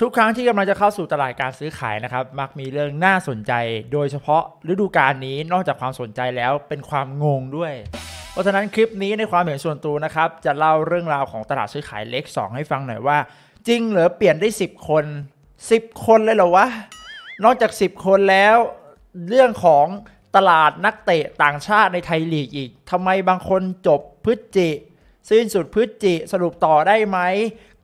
ทุกครั้งที่กำลังจะเข้าสู่ตลาดการซื้อขายนะครับมักมีเรื่องน่าสนใจ โดยเฉพาะฤดูกาลนี้นอกจากความสนใจแล้วเป็นความงงด้วย เพราะฉะนั้นคลิปนี้ในความเห็นส่วนตัวนะครับจะเล่าเรื่องราวของตลาดซื้อขายเล็ก 2 ให้ฟังหน่อยว่า จริงเหรอเปลี่ยนได้ 10 คน 10 คนเลยเหรอวะ นอกจาก 10 คนแล้ว เรื่องของตลาดนักเตะต่างชาติในไทยลีกอีกทำไมบางคนจบพฤศจิสิ้นสุดพฤศจิสรุปต่อได้ไหม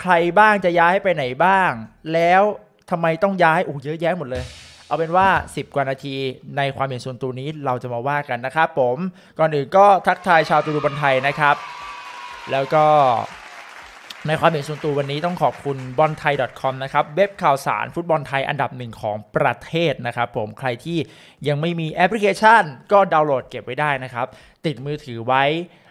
ใครบ้างจะย้ายไปไหนบ้าง แล้วทำไมต้องย้ายโอ้เยอะแยะหมดเลย เอาเป็นว่า 10 กว่านาทีในความเห็นส่วนตัวนี้เราจะมาว่ากันนะครับผม ก่อนอื่นก็ทักทายชาวตูดูบอลไทยนะครับ แล้วก็ในความเห็นส่วนตัววันนี้ต้องขอบคุณบอลไทย .com นะครับเว็บข่าวสารฟุตบอลไทยอันดับหนึ่งของประเทศนะครับ ผมใครที่ยังไม่มีแอปพลิเคชัน ก็ดาวน์โหลดเก็บไว้ได้นะครับ ติดมือถือไว้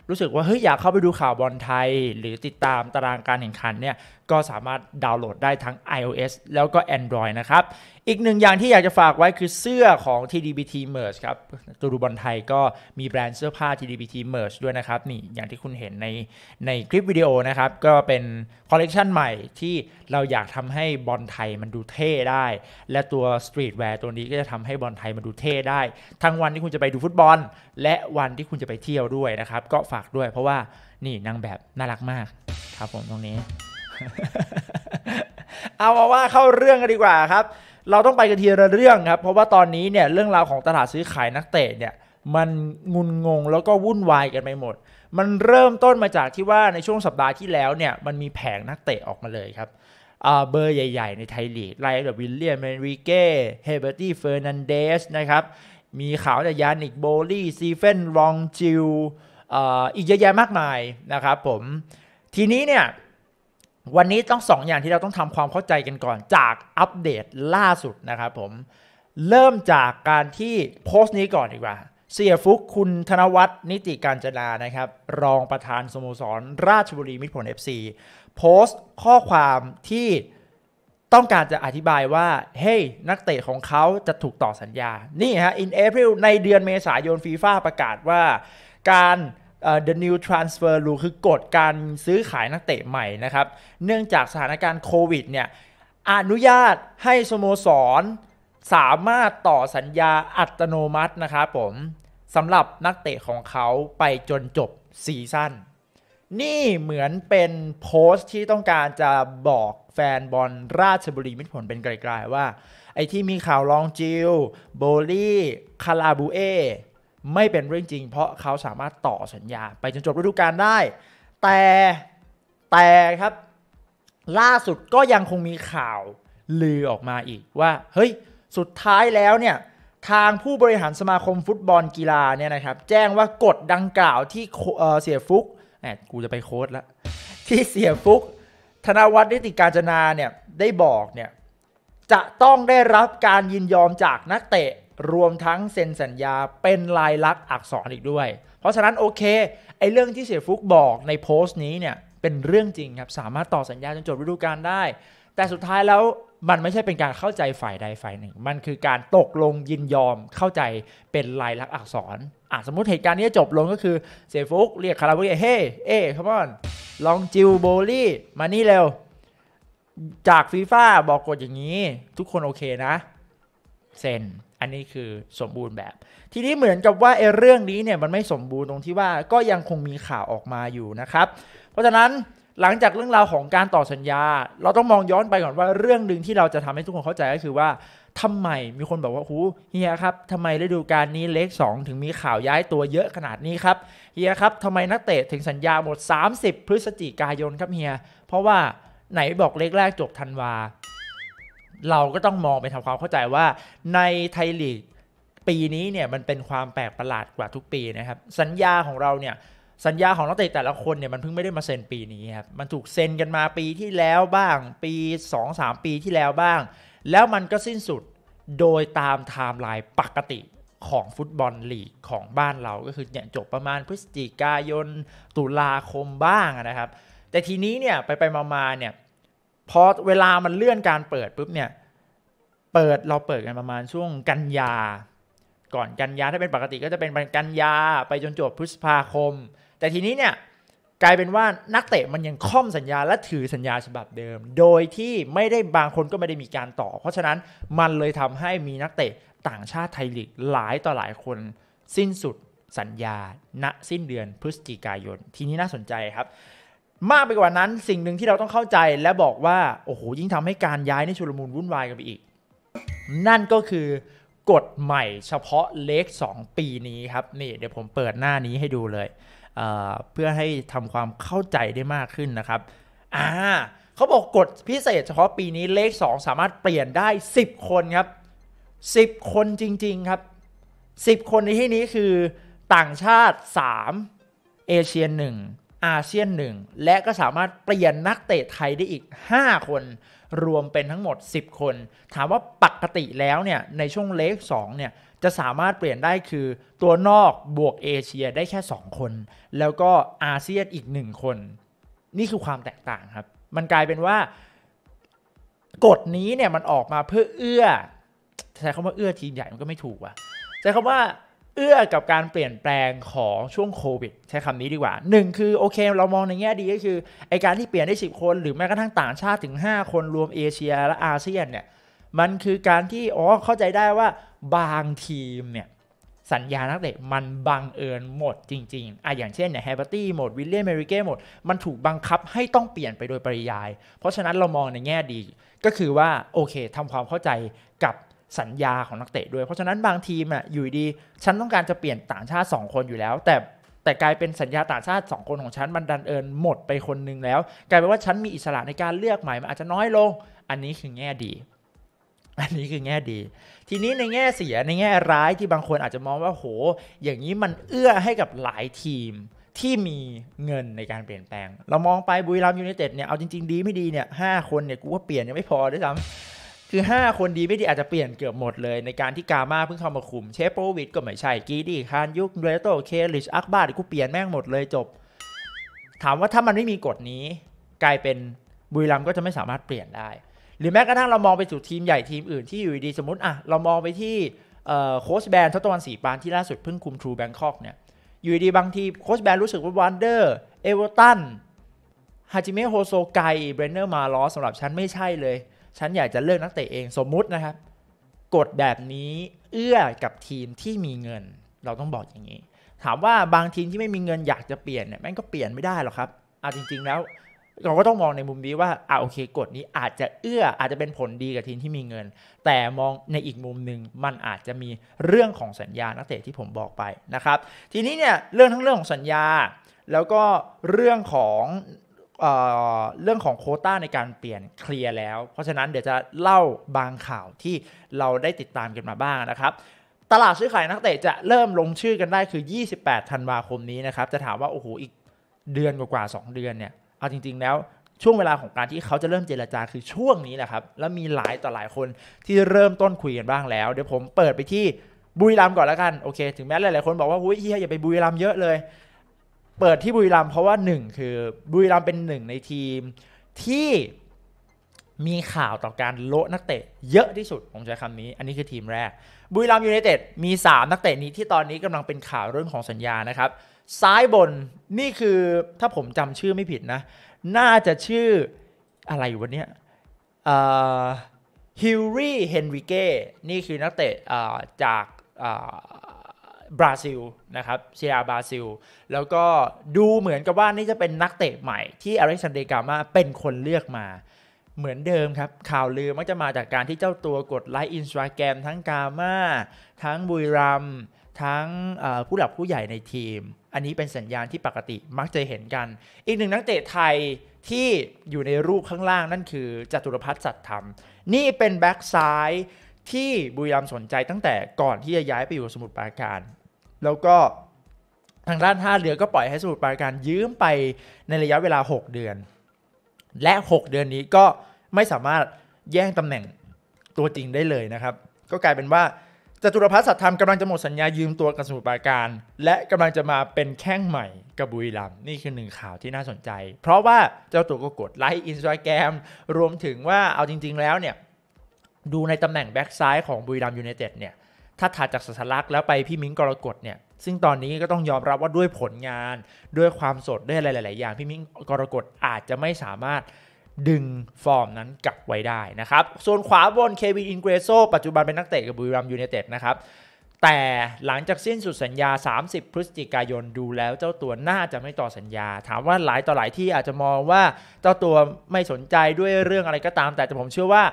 รู้สึกว่าเฮ้ยอยากเข้าไปดูข่าวบอลไทย หรือติดตามตารางการแข่งขันเนี่ยก็สามารถดาวน์โหลดได้ทั้ง iOS แล้วก็ Android นะครับ อีกหนึ่งอย่างที่อยากจะฝากไว้คือเสื้อของ TDBT Merge ครับตูรูบอลไทยก็มีแบรนด์เสื้อผ้า TDBT Merge ด้วยนะครับ นี่อย่างที่คุณเห็นในในคลิปวิดีโอนะครับ ก็เป็นคอลเลกชันใหม่ที่เราอยากทำให้บอลไทยมันดูเท่ได้ และตัวสตรีทแวร์ตัวนี้ก็จะทำให้บอลไทยมันดูเท่ได้ ทั้งวันที่คุณจะไปดูฟุตบอล และวันที่คุณจะไปเที่ยวด้วยนะครับ ก็ฝากด้วย เพราะว่านี่นางแบบน่ารักมาก ครับผมตรงนี้เอาเอาว่าเข้าเรื่องกันดีกว่าครับ เราต้องไปกันทีละเรื่องครับ เพราะว่าตอนนี้เนี่ยเรื่องราวของตลาดซื้อขายนักเตะเนี่ย มันงุนงงแล้วก็วุ่นวายกันไปหมด มันเริ่มต้นมาจากที่ว่าในช่วงสัปดาห์ที่แล้วเนี่ยมันมีแผงนักเตะออกมาเลยครับเบอร์ใหญ่ ๆ ในไทยลีกไล์แบบวิลเลียมเมนริเก้เฮเบอร์ตี้เฟอร์นันเดสนะครับมีขาวจากยานิกโบลี่ซีเฟนรองจิวอีกเยอะแยะมากมายนะครับ ผมทีนี้เนี่ยวันนี้ต้องสองอย่างที่เราต้องทำความเข้าใจกันก่อนจากอัปเดตล่าสุดนะครับผม เริ่มจากการที่โพสต์นี้ก่อนดีกว่าเสียฟุกคุณธนวัฒนิติการจนานะครับ รองประธานสโมสรราชบุรีมิตรผล FC โพสต์ข้อความที่ต้องการจะอธิบายว่าเฮ้ย hey, นักเตะของเขาจะถูกต่อสัญญา นี่ฮะ in April ในเดือนเมษายนฟีฟ่าประกาศว่าการ the new transfer rule คือกฎการซื้อขายนักเตะใหม่นะครับ เนื่องจากสถานการณ์โควิดเนี่ย อนุญาตให้สโมสรสามารถต่อสัญญาอัตโนมัตินะครับผมสำหรับนักเตะของเขาไปจนจบซีซั่น นี่เหมือนเป็นโพสต์ที่ต้องการจะบอกแฟนบอลราชบุรีมิตรผลเป็นไกลๆว่า ไอ้ที่มีข่าวลองจิลโบลี่คาราบูเอไม่เป็นเรื่องจริง เพราะเขาสามารถต่อสัญญา ไปจนจบฤดูกาลได้ แต่แต่ครับล่าสุดก็ยังคงมีข่าวลือออกมาอีกว่าเฮ้ยสุดท้ายแล้วเนี่ยทางผู้บริหารสมาคมฟุตบอลกีฬาเนี่ยนะครับแจ้งว่ากฎดังกล่าวที่เสียฟุกแหมกูจะไปโค้ดละที่เสียฟุก ธนวัฒน์นิติการจนาเนี่ยได้บอกเนี่ยจะต้องได้รับการยินยอมจากนักเตะรวมทั้งเซ็นสัญญาเป็นลายลักษณ์อักษรอีกด้วย เพราะฉะนั้นโอเคไอ้เรื่องที่เสียฟุกบอกในโพสต์นี้เนี่ยเป็นเรื่องจริงครับสามารถต่อสัญญาจนจบฤดูกาลได้ แต่สุดท้ายแล้วมันไม่ใช่เป็นการเข้าใจฝ่ายใดฝ่ายหนึ่ง มันคือการตกลงยินยอมเข้าใจเป็นลายลักษณ์อักษรอ่ะสมมติเหตุการณ์นี้จบลงก็คือเสียฟุกเรียกคาราบุรีเฮ้เอ้คัมอนลองจิวโบลี่มานี่เร็วจากฟีฟ่าบอกกฎอย่างนี้ทุกคนโอเคนะเซ็นอันนี้คือสมบูรณ์แบบ ทีนี้เหมือนกับว่าไอ้เรื่องนี้เนี่ยมันไม่สมบูรณ์ตรงที่ว่าก็ยังคงมีข่าวออกมาอยู่นะครับ เพราะฉะนั้นหลังจากเรื่องราวของการต่อสัญญา เราต้องมองย้อนไปก่อนว่าเรื่องหนึ่งที่เราจะทำให้ทุกคนเข้าใจก็คือว่าทำไมมีคนบอกว่าหูเฮียครับทำไมฤดูกาลนี้เลข2ถึงมีข่าวย้ายตัวเยอะขนาดนี้ครับเฮียครับทำไมนักเตะถึงสัญญาหมด 30 พฤศจิกายนครับเฮีย เพราะว่าไหนบอกเลขแรกจบธันวาเราก็ต้องมองไปทำความเข้าใจว่าในไทยลีกปีนี้เนี่ยมันเป็นความแปลกประหลาดกว่าทุกปีนะครับสัญญาของเราเนี่ยสัญญาของนักเตะแต่ละคนเนี่ยมันเพิ่งไม่ได้มาเซ็นปีนี้ครับมันถูกเซ็นกันมาปีที่แล้วบ้าง ปี 2-3 ปีที่แล้วบ้าง แล้วมันก็สิ้นสุดโดยตามไทม์ไลน์ปกติของฟุตบอลลีกของบ้านเราก็คือเนี่ยจบประมาณพฤศจิกายนตุลาคมบ้างนะครับ แต่ทีนี้เนี่ยไปไปมาๆเนี่ยพอเวลามันเลื่อนการเปิดปุ๊บเนี่ยเปิดเราเปิดกันประมาณช่วงกันยาก่อนกันยาถ้าเป็นปกติก็จะเป็นกันยาไปจนจบพฤษภาคม แต่ทีนี้เนี่ยกลายเป็นว่านักเตะมันยังค่อมสัญญาและถือสัญญาฉบับเดิม โดยที่ไม่ได้บางคนก็ไม่ได้มีการต่อ เพราะฉะนั้นมันเลยทำให้มีนักเตะต่างชาติไทยลีกหลายต่อหลายคน สิ้นสุด สัญญา ณสิ้นเดือน พฤศจิกายนทีนี้น่าสนใจครับมากไปกว่านั้นสิ่งหนึ่งที่เราต้องเข้าใจและบอกว่าโอ้โหยิ่งทำให้การย้ายในชุลมุนวุ่นวายกันไปอีก นั่นก็คือกฎใหม่เฉพาะเลข2ปีนี้ครับนี่เดี๋ยวผมเปิดหน้านี้ให้ดูเลยเเพื่อให้ทำความเข้าใจได้มากขึ้นนะครับอ่าเขาบอกกฎพิเศษเฉพาะปีนี้เลข2สามารถเปลี่ยนได้ 10 คนครับ10 คนจริง ๆครับ 10 คนในที่นี้คือต่างชาติ3เอเชียน1อาเซียนหนึ่งและก็สามารถเปลี่ยนนักเตะไทยได้อีก 5 คน รวมเป็นทั้งหมด 10 คน ถามว่าปกติแล้วเนี่ยในช่วงเลก2เนี่ยจะสามารถเปลี่ยนได้คือตัวนอกบวกเอเชียได้แค่2 คน แล้วก็อาเซียนอีก 1 คนนี่คือความแตกต่างครับ มันกลายเป็นว่า กฎนี้เนี่ยมันออกมาเพื่อเอื้อ ใช้คำว่าเอื้อทีมใหญ่มันก็ไม่ถูกว่ะใช้คำว่าเอื้อกับการเปลี่ยนแปลงของช่วงโควิดใช้คำนี้ดีกว่า 1 คือโอเคเรามองในแง่ดีก็คือไอการที่เปลี่ยนได้ 10 คนหรือแม้กระทั่งต่างชาติถึง 5 คนรวมเอเชียและอาเซียนเนี่ยมันคือการที่อ๋อเข้าใจได้ว่าบางทีมเนี่ยสัญญานักเตะมันบังเอิญหมดจริงๆอ่ะอย่างเช่นเนี่ยแฮปปี้หมดวิลเลียมเมริเก้หมด มันถูกบังคับให้ต้องเปลี่ยนไปโดยปริยาย เพราะฉะนั้นเรามองในแง่ดีก็คือว่าโอเคทำความเข้าใจกับสัญญาของนักเตะด้วย เพราะฉะนั้นบางทีมอ่ะอยู่ดีฉันต้องการจะเปลี่ยนต่างชาติ 2 คนอยู่แล้ว แต่แต่กลายเป็นสัญญาต่างชาติ 2 คนของฉันมันดันเอิญหมดไปคนนึงแล้ว กลายเป็นว่าฉันมีอิสระในการเลือกใหม่มันอาจจะน้อยลง อันนี้คือแง่ดี อันนี้คือแง่ดี ทีนี้ในแง่เสียในแง่ร้ายที่บางคนอาจจะมองว่าโห อย่างนี้มันเอื้อให้กับหลายทีมที่มีเงินในการเปลี่ยนแปลงเรามองไปบุรีรัมยูไนเต็ดเนี่ยเอาจริง ๆดีไม่ดีเนี่ยห้าคนเนี่ยกูว่าเปลี่ยนยังไม่พอด้วยซ้ำคือ 5 คนดี ไม่ดีอาจจะเปลี่ยนเกือบหมดเลย ในการที่กามาเพิ่งเข้ามาคุมเชฟโปวิดก็ไม่ใช่กีดี้คานยุคเรโตเคลิชอักบาดกูเปลี่ยนแม่งหมดเลยจบ ถามว่าถ้ามันไม่มีกฎนี้ กลายเป็นบุรีรัมก็จะไม่สามารถเปลี่ยนได้ หรือแม้กระทั่งเรามองไปสู่ทีมใหญ่ทีมอื่นที่อยู่ดีสมมติอ่ะเรามองไปที่โค้ชแบนทศตวรรษสีปานที่ล่าสุดเพิ่งคุมทรูแบงคอกเนี่ยอยู่ดีบางทีโค้ชแบนรู้สึกว่าวันเดอร์เอเวอร์ตันฮาจิเมะโฮโซไกเบรนเนอร์มาลอสสำหรับฉันไม่ใช่เลยฉันอยากจะเลือกนักเตะเองสมมุตินะครับกฎแบบนี้เอื้อกับทีมที่มีเงิน เราต้องบอกอย่างนี้ ถามว่าบางทีมที่ไม่มีเงินอยากจะเปลี่ยนเนี่ยแม่งก็เปลี่ยนไม่ได้หรอกครับออาจริงๆแล้วเราก็ต้องมองในมุมนี้ว่าอ่าโอเคกฎนี้อาจจะเอื้ออาจจะเป็นผลดีกับทีมที่มีเงิน แต่มองในอีกมุมหนึ่งมันอาจจะมีเรื่องของสัญญานักเตะที่ผมบอกไปนะครับ ทีนี้เนี่ยเรื่องทั้งเรื่องของสัญญา แล้วก็เรื่องของเรื่องของโคต้าในการเปลี่ยนเคลียร์แล้ว เพราะฉะนั้นเดี๋ยวจะเล่าบางข่าวที่เราได้ติดตามกันมาบ้างนะครับตลาดซื้อขายนักเตะจะเริ่มลงชื่อกันได้คือ 28 ธันวาคมนี้นะครับจะถามว่าโอ้โหอีกเดือน กว่าๆ 2 เดือนเนี่ยเอาจริงๆ แล้ว ช่วงเวลาของการที่เขาจะเริ่มเจรจาคือช่วงนี้แหละครับแล้วมีหลายต่อหลายคนที่เริ่มต้นคุยกันบ้างแล้วเดี๋ยวผมเปิดไปที่บุรีรัมก่อนแล้วกันโอเค ถึงแม้หลายๆคนบอกว่าเฮียอย่าไปบุรีรัมเยอะเลยเปิดที่บุรีรัมย์เพราะว่าหนึ่งคือบุรีรัมย์เป็นหนึ่งในทีมที่มีข่าวต่อการโละนักเตะเยอะที่สุด ผมใช้คำนี้ อันนี้คือทีมแรก บุรีรัมย์ยูไนเต็ดมี 3 นักเตะนี้ที่ตอนนี้กำลังเป็นข่าวเรื่องของสัญญานะครับ ซ้ายบนนี่คือถ้าผมจำชื่อไม่ผิดนะ น่าจะชื่ออะไรวันนี้ฮิลลี่เฮนริเก้นี่คือนักเตะจากบราซิลนะครับเซียบราซิล แล้วก็ดูเหมือนกับว่านี่จะเป็นนักเตะใหม่ ที่อเล็กซานเดรกามาเป็นคนเลือกมา เหมือนเดิมครับ ข่าวลือมักจะมาจากการที่เจ้าตัวกดไลค์อินสตาแกรมทั้งกามาทั้งบุยรัมทั้งผู้หลักผู้ใหญ่ในทีม อันนี้เป็นสัญญาณที่ปกติมักจะเห็นกัน อีกหนึ่งนักเตะไทยที่อยู่ในรูปข้างล่างนั่นคือจตุรพัฒน์สัตธรรม นี่เป็นแบ็กซ้ายที่บุยรัมสนใจตั้งแต่ก่อนที่จะย้ายไปอยู่สมุทรปราการแล้วก็ทางด้านท่าเรือก็ปล่อยให้สมุทรปราการยืมไปในระยะเวลา 6 เดือน และ 6 เดือนนี้ก็ไม่สามารถแย่งตำแหน่งตัวจริงได้เลยนะครับก็กลายเป็นว่าจตุรพัฒน์สัตธรรมกำลังจะหมดสัญญายืมตัวกับสมุทรปราการ และกำลังจะมาเป็นแข้งใหม่ กับบุรีรัมนี่คือหนึ่งข่าวที่น่าสนใจ เพราะว่าเจ้าตัวก็กดไลค์อินสตาแกรมรวมถึงว่าเอาจริงๆแล้วเนี่ยดูในตำแหน่งแบ็กซ้ายของบุรีรัมยยูไนเต็ดเนี่ยถ้าถัดจากสัสลักแล้วไปพี่มิ้งกรกฎเนี่ยซึ่งตอนนี้ก็ต้องยอมรับว่าด้วยผลงานด้วยความสด ด้วยอะไรหลาย ๆ อย่าง พี่มิ้งกรกฎอาจจะไม่สามารถดึงฟอร์มนั้นกลับไว้ได้นะครับส่วนขวาบนเควินอินเกรโซปัจจุบันเป็นนักเตะกับบุรีรัมยูเนเต็ดนะครับแต่หลังจากสิ้นสุดสัญญา 30 พฤศจิกายนดูแล้ว เจ้าตัวน่าจะไม่ต่อสัญญา ถามว่าหลายต่อหลายที่อาจจะมองว่าเจ้าตัวไม่สนใจด้วยเรื่องอะไรก็ตาม แต่ผมเชื่อว่า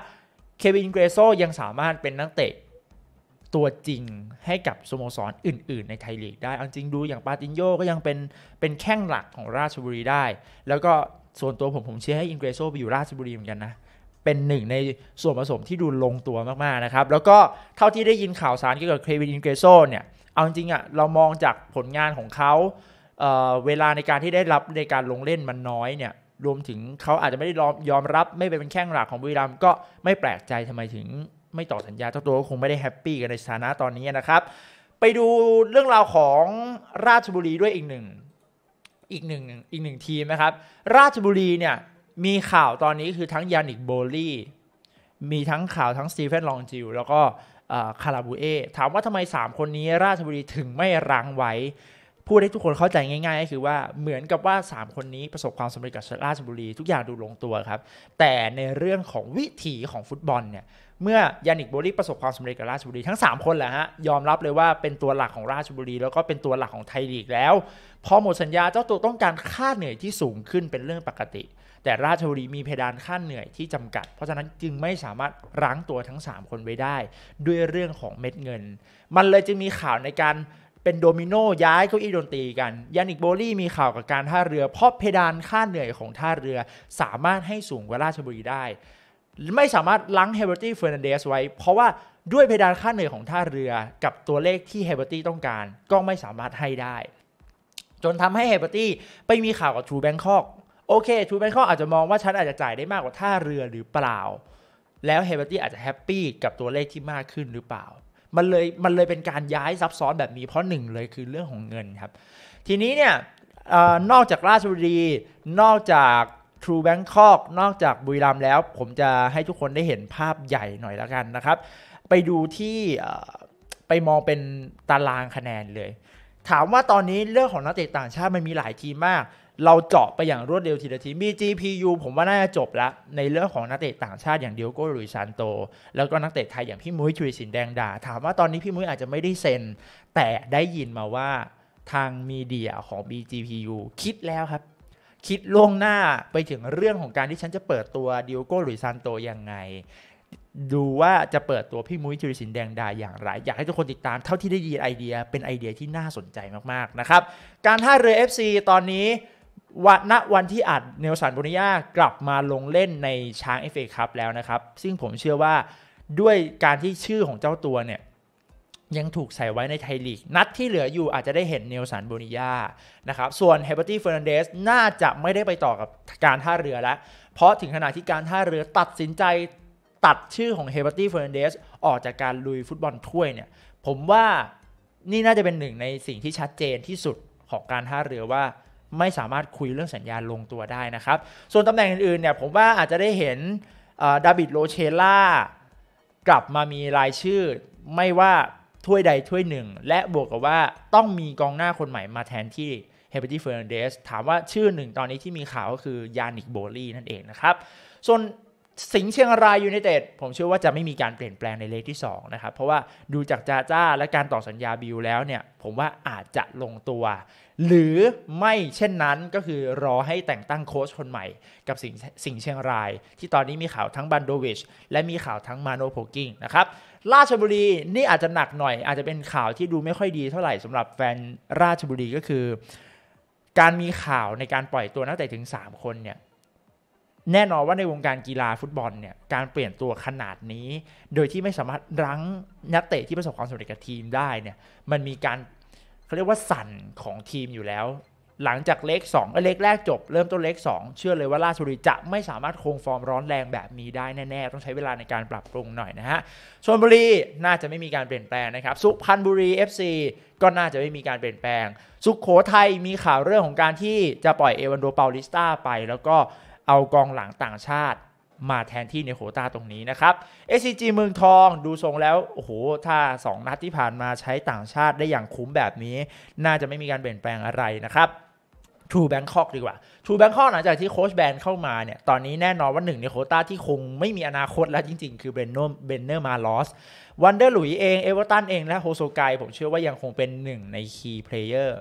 เควินเกรโซยังสามารถเป็นนักเตะตัวจริงให้กับ สโมสรออื่น ๆ ในไทยลีกได้อจริงดูอย่างปาตินโยก็ยังเป็นเป็นแข้งหลักของราชบุรีได้ แล้วก็ส่วนตัวผม ผมเชียร์ให้อินเกรโซไปอยู่ราชบุรี เหมือนกันนะ เป็นหนึ่งในส่วนผสมที่ดูลงตัวมาก ๆ นะครับ แล้วก็เท่าที่ได้ยินข่าวสารเกี่ยวกับเควินอินเกรโซเนี่ยเอาจริงอะเรามองจากผลงานของเขาเเวลาในการที่ได้รับในการลงเล่นมันน้อยเนี่ย รวมถึงเขาอาจจะไม่ได้ยอมรับไม่เป็นแข้งหลักของบุรีรัมย์ก็ไม่แปลกใจทำไมถึงไม่ต่อสัญญาเจ้าตัวก็คงไม่ได้แฮปปี้กันในสถานะตอนนี้นะครับ ไปดูเรื่องราวของราชบุรีด้วยอีกหนึ่งอีกหนึ่งอีกหนึ่งทีมนะครับ ราชบุรีเนี่ยมีข่าวตอนนี้คือทั้งยานิกโบลี่มีทั้งข่าวทั้งสตีเฟนลองจิวแล้วก็คาราบูเอถามว่าทำไม 3 คนนี้ราชบุรีถึงไม่รังไว้ พูดให้ทุกคนเข้าใจง่ายๆก็คือว่า เหมือนกับว่า 3 คนนี้ประสบความสำเร็จกับราชบุรีทุกอย่างดูลงตัวครับแต่ในเรื่องของวิถีของฟุตบอลเนี่ยเมื่อยานิกโบลิประสบความสำเร็จกับราชบุรีทั้ง 3 คนแหละฮะยอมรับเลยว่าเป็นตัวหลักของราชบุรีแล้วก็เป็นตัวหลักของไทยลีกแล้วพอหมดสัญญาเจ้าตัวต้องการค่าเหนื่อยที่สูงขึ้นเป็นเรื่องปกติ แต่ราชบุรีมีเพดานค่าเหนื่อยที่จำกัด เพราะฉะนั้นจึงไม่สามารถรั้งตัวทั้ง 3 คนไว้ได้ ด้วยเรื่องของเม็ดเงิน มันเลยจึงมีข่าวในการเป็นโดมิโนย้ายเก้าอี้ดนตรีกันยานิกโบลี่มีข่าวกับการท่าเรือเพราะเพดานค่าเหนื่อยของท่าเรือสามารถให้สูงกว่าราชบุรีได้ไม่สามารถล้างเฮเบอร์ตี้เฟอร์นันเดสไว้ เพราะว่าด้วยเพดานค่าเหนื่อยของท่าเรือกับตัวเลขที่เฮเบอร์ตี้ต้องการ ก็ไม่สามารถให้ได้ จนทำให้เฮเบอร์ตี้ไปมีข่าวกับทรูแบงคอกโอเคทรูแบงคอกอาจจะมองว่าฉันอาจจะจ่ายได้มากกว่าท่าเรือหรือเปล่า แล้วเฮเบอร์ตี้อาจจะแฮปปี้กับตัวเลขที่มากขึ้นหรือเปล่า มันเลยมันเลยเป็นการย้ายซับซ้อนแบบนี้เพราะหนึ่งเลยคือเรื่องของเงินครับทีนี้เนี่ยอนอกจากราชบุรีนอกจากทรูแบงคอกนอกจากบุรีรัมย์แล้ว ผมจะให้ทุกคนได้เห็นภาพใหญ่หน่อยแล้วกันนะครับ ไปดูที่ไปมองเป็นตารางคะแนนเลย ถามว่าตอนนี้เรื่องของนักเตะต่างชาติมันมีหลายทีมมาก เราเจาะไปอย่างรวดเร็วทีละทีมี GPU ผมว่าน่าจะจบละในเรื่องของนักเตะต่างชาติ อย่างเดียโก้หรือซานโต แล้วก็นักเตะไทยอย่างพี่มุ้ยชุยสินแดงดาถามว่าตอนนี้พี่มุ้ยอาจจะไม่ได้เซ็นแต่ได้ยินมาว่าทางมีเดียของ BGPU คิดแล้วครับคิดล่วงหน้าไปถึงเรื่องของการที่ฉันจะเปิดตัวดิโอโก้หรือซานโตยังไง ดูว่าจะเปิดตัวพี่มุ้ยจุลศินแดงดาอย่างไร อยากให้ทุกคนติดตามเท่าที่ได้ยินไอเดียเป็นไอเดียที่น่าสนใจมากๆนะครับการท่าเรือ FC ตอนนี้วันณวันที่อัดเนลสันบุนิยากลับมาลงเล่นในช้างเอฟเอคัพแล้วนะครับ ซึ่งผมเชื่อว่าด้วยการที่ชื่อของเจ้าตัวเนี่ยยังถูกใส่ไว้ในไทยลีก นัดที่เหลืออยู่อาจจะได้เห็นเนลสันโบนิยานะครับส่วนเฮเบอร์ตี้เฟอร์นันเดสน่าจะไม่ได้ไปต่อกับการท่าเรือแล้วเพราะถึงขนาดที่การท่าเรือตัดสินใจตัดชื่อของเฮเบอร์ตี้เฟอร์นันเดสออกจากการลุยฟุตบอลถ้วยเนี่ยผมว่านี่น่าจะเป็นหนึ่งในสิ่งที่ชัดเจนที่สุดของการท่าเรือว่าไม่สามารถคุยเรื่องสัญญาลงตัวได้นะครับส่วนตำแหน่งอื่นๆเนี่ยผมว่าอาจจะได้เห็นดาบิดโรเชล่ากลับมามีรายชื่อไม่ว่าถ้วยใดถ้วยหนึ่ง และบวกกับว่าต้องมีกองหน้าคนใหม่มาแทนที่เฮเบอร์ตี้เฟอร์นันเดสถามว่าชื่อหนึ่งตอนนี้ที่มีข่าวก็คือยานิกโบลีนั่นเองนะครับส่วนสิงเชียงรายยูไนเต็ดผมเชื่อว่าจะไม่มีการเปลี่ยนแปลงในเลกที่2นะครับเพราะว่าดูจากจาจ้าและการต่อสัญญาบิลแล้วเนี่ยผมว่าอาจจะลงตัว หรือไม่เช่นนั้นก็คือรอให้แต่งตั้งโค้ชคนใหม่กับสิงสิงเชียงราย ที่ตอนนี้มีข่าวทั้งบันโดวิชและมีข่าวทั้งมาโนโพกิ้งนะครับราชบุรีนี่อาจจะหนักหน่อยอาจจะเป็นข่าวที่ดูไม่ค่อยดีเท่าไหร่สำหรับแฟนราชบุรีก็คือ การมีข่าวในการปล่อยตัวนักเตะถึง 3 คนเนี่ยแน่นอนว่าในวงการกีฬาฟุตบอลเนี่ยการเปลี่ยนตัวขนาดนี้ โดยที่ไม่สามารถรั้งนักเตะที่ประสบความสำเร็จกับทีมได้เนี่ยมันมีการเขาเรียกว่าสั่นของทีมอยู่แล้ว หลังจากเลขสองเลขแรกจบ เริ่มต้นเลขงเชื่อเลยว่าราชบุรีจะไม่สามารถคงฟอร์มร้อนแรงแบบนี้ได้แน่ ๆ ต้องใช้เวลาในการปรับปรุงหน่อยนะฮะชลบุรีน่าจะไม่มีการเปลี่ยนแปลงนะครับสุพรรณบุรี FC ก็น่าจะไม่มีการเปลี่ยนแปลง สุขโขทัยมีข่าวเรื่องของการที่จะปล่อยเอวันโดเปาลิสตาไปแล้วก็เอากองหลังต่างชาติมาแทนที่ในโคต้าตรงนี้นะครับ SCG เมืองทองดูทรงแล้วโอ้โหถ้า 2 นัดที่ผ่านมาใช้ต่างชาติได้อย่างคุ้มแบบนี้ น่าจะไม่มีการเปลี่ยนแปลงอะไรนะครับทรูแบงคอกดีกว่าทรูแบงคอกหลังจากที่โค้ชแบนเข้ามาเนี่ยตอนนี้แน่นอนว่าหนึ่งในโคต้าที่คงไม่มีอนาคตแล้วจริงๆคือเบนโนเบนเนอร์มาลอสวันเดอร์หลุยเองเอเวอร์ตันเองและโฮโซไกผมเชื่อว่ายังคงเป็นหนึ่งในคีย์เพลเยอร์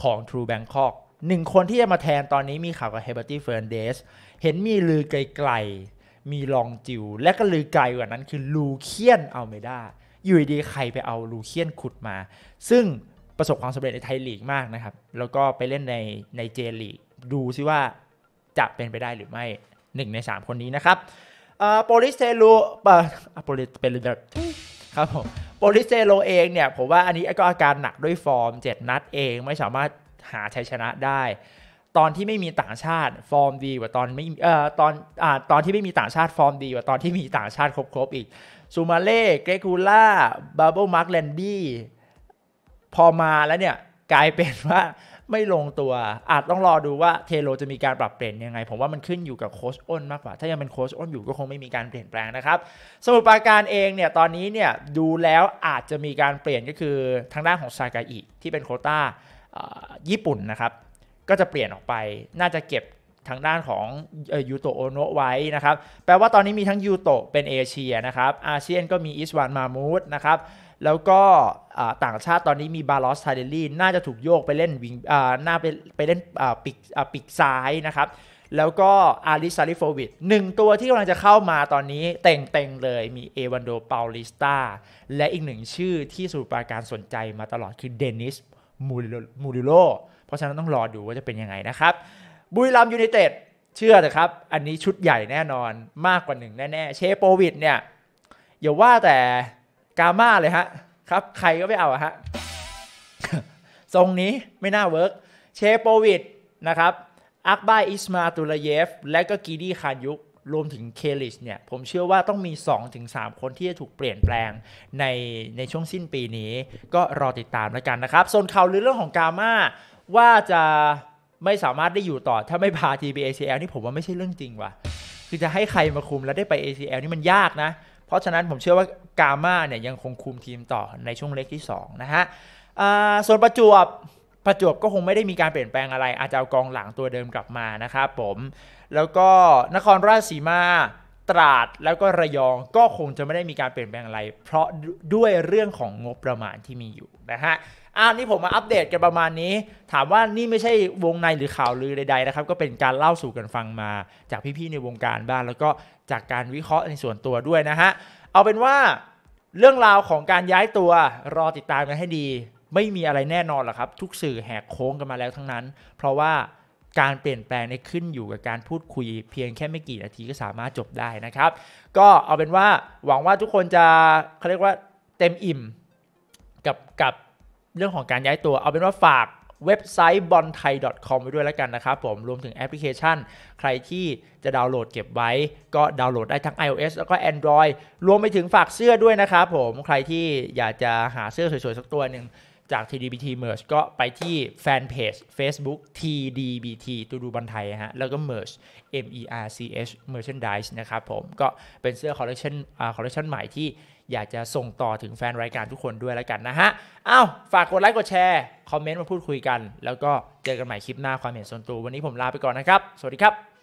ของทรูแบงคอกหนึ่งคนที่จะมาแทนตอนนี้มีข่าวกับเฮเบอร์ตี้เฟรนเดสเห็นมีลือไกลๆ มีลองจิว และก็ลือไกลกว่านั้นคือลูเคียนเอาเมดาอยู่ดีใครไปเอาลูเคียนขุดมา ซึ่งประสบความสำเร็จในไทยลีกมากนะครับ แล้วก็ไปเล่นในในเจลีก ดูซิว่าจะเป็นไปได้หรือไม่หนึ่งใน3คนนี้นะครับโปลิสเซโลโปลิสเป็นแบบครับผมโปลิสเซโลเองเนี่ยผมว่าอันนี้ก็อาการหนักด้วยฟอร์ม7นัดเองไม่สามารถหาชัยชนะได้ ตอนที่ไม่มีต่างชาติฟอร์มดีกว่าตอนไม่เอ่อตอนอ่าตอนที่ไม่มีต่างชาติฟอร์มดีกว่าตอนที่มีต่างชาติครบ ๆ อีกซูมาเล่เกรกูล่าบับเบิลมาร์คแลนดี้พอมาแล้วเนี่ยกลายเป็นว่าไม่ลงตัว อาจต้องรอดูว่าเทโลจะมีการปรับเปลี่ยนยังไง ผมว่ามันขึ้นอยู่กับโค้ชอ้นมากกว่า ถ้ายังเป็นโค้ชอ้นอยู่ก็คงไม่มีการเปลี่ยนแปลงนะครับสมุดปาการเองเนี่ยตอนนี้เนี่ยดูแล้วอาจจะมีการเปลี่ยนก็คือทางด้านของซากาอิที่เป็นโคต้าญี่ปุ่นนะครับก็จะเปลี่ยนออกไปน่าจะเก็บทางด้านของยูโตโอโนะไว้นะครับแปลว่าตอนนี้มีทั้งยูโตเป็นเอเชียนะครับอาเซียนก็มีอิสวานมามูดนะครับแล้วก็ต่างชาติตอนนี้มีบาลอสทาเดลี่น่าจะถูกโยกไปเล่นวิงน่าไปไปเล่นปิกปิกซ้ายนะครับแล้วก็อาริซาริโฟวิดหนึ่งตัวที่กำลังจะเข้ามาตอนนี้เต่งงเลยมีเอวันโดปาลิสตาและอีกหนึ่งชื่อที่สุปราการสนใจมาตลอดคือเดนิสมูริโล เพราะฉะนั้นต้องรอดูว่าจะเป็นยังไงนะครับ บุรีรัมยูไนเต็ดเชื่อเถอะครับ อันนี้ชุดใหญ่แน่นอนมากกว่าหนึ่งแน่ๆเชโปวิดเนี่ย อย่าว่าแต่กาม่าเลยฮะครับ ใครก็ไม่เอาฮะทรงนี้ไม่น่าเวิร์กเชโปวิดนะครับ อักบายอิสมาตุลเยฟและก็กีดีคานยุครวมถึงเคลิชเนี่ยผมเชื่อว่าต้องมี2-3คนที่จะถูกเปลี่ยนแปลง ในในช่วงสิ้นปีนี้ก็รอติดตามแล้วกันนะครับ ส่วนข่าวหรือเรื่องของกามาว่าจะไม่สามารถได้อยู่ต่อถ้าไม่พาทีมไป ACL นี่ผมว่าไม่ใช่เรื่องจริงว่ะคือจะให้ใครมาคุมแล้วได้ไป ACL นี่มันยากนะ เพราะฉะนั้นผมเชื่อว่ากามาเนี่ยยังคงคุมทีมต่อในช่วงเล็กที่2นะฮะส่วนประจวบประจวบก็คงไม่ได้มีการเปลี่ยนแปลงอะไร อาจจะเอากองหลังตัวเดิมกลับมานะครับผมแล้วก็นครราชสีมาตราด แล้วก็ระยอง ก็คงจะไม่ได้มีการเปลี่ยนแปลงอะไร เพราะด้วยเรื่องของงบประมาณที่มีอยู่นะฮะอ่านี่ผมมาอัปเดตกันประมาณนี้ ถามว่านี่ไม่ใช่วงในหรือข่าวลือใดๆนะครับก็เป็นการเล่าสู่กันฟังมา จากพี่ๆในวงการบ้านแล้วก็จากการวิเคราะห์ในส่วนตัวด้วยนะฮะเอาเป็นว่าเรื่องราวของการย้ายตัวรอติดตามกันให้ดีไม่มีอะไรแน่นอนหรอกครับ ทุกสื่อแหกโค้งกันมาแล้วทั้งนั้น เพราะว่าการเปลี่ยนแปลงในขึ้นอยู่กับการพูดคุยเพียงแค่ไม่กี่นาทีก็สามารถจบได้นะครับ ก็เอาเป็นว่าหวังว่าทุกคนจะเขาเรียกว่าเต็มอิ่มกับกับเรื่องของการย้ายตัว เอาเป็นว่าฝากเว็บไซต์ b o n t h a i c o m ไว้ด้วยแล้วกันนะครับ ผมรวมถึงแอปพลิเคชัน ใครที่จะดาวน์โหลดเก็บไว้ ก็ดาวน์โหลดได้ทั้ง iOS แล้วก็ Android รวมไปถึงฝากเสื้อด้วยนะครับผมใครที่อยากจะหาเสื้อสวยๆสักตัวหนึ่งจาก TDBT Merge ก็ไปที่แฟนเพจ Facebook TDBT ตูดูบอลไทยฮะ แล้วก็ Merge M E R C H Merchandise นะครับผม ก็เป็นเสื้อคอลเลคชันคอลเลคชันใหม่ที่อยากจะส่งต่อถึงแฟนรายการทุกคนด้วยแล้วกันนะฮะอ้าวฝากกดไลค์ กดแชร์ คอมเมนต์มาพูดคุยกัน แล้วก็เจอกันใหม่คลิปหน้าความเห็นส่วนตัววันนี้ผมลาไปก่อนนะครับ สวัสดีครับ